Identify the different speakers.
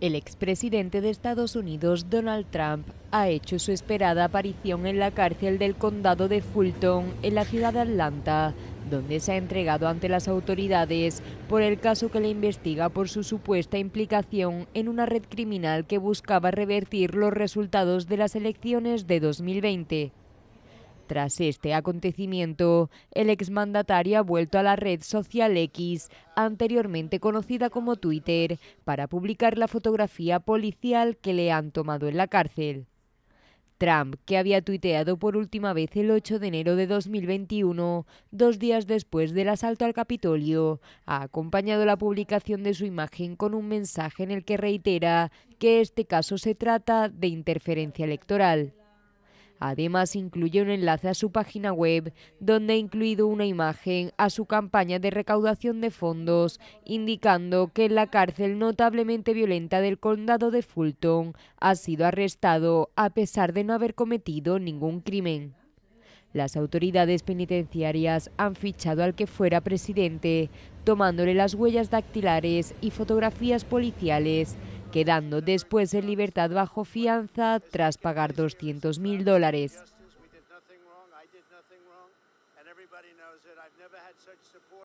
Speaker 1: El expresidente de Estados Unidos, Donald Trump, ha hecho su esperada aparición en la cárcel del condado de Fulton, en la ciudad de Atlanta, donde se ha entregado ante las autoridades por el caso que le investiga por su supuesta implicación en una red criminal que buscaba revertir los resultados de las elecciones de 2020. Tras este acontecimiento, el exmandatario ha vuelto a la red social X, anteriormente conocida como Twitter, para publicar la fotografía policial que le han tomado en la cárcel. Trump, que había tuiteado por última vez el 8 de enero de 2021, dos días después del asalto al Capitolio, ha acompañado la publicación de su imagen con un mensaje en el que reitera que este caso se trata de interferencia electoral. Además, incluye un enlace a su página web, donde ha incluido una imagen a su campaña de recaudación de fondos, indicando que en la cárcel notablemente violenta del condado de Fulton ha sido arrestado a pesar de no haber cometido ningún crimen. Las autoridades penitenciarias han fichado al que fuera presidente, tomándole las huellas dactilares y fotografías policiales quedando después en libertad bajo fianza tras pagar 200 mil dólares.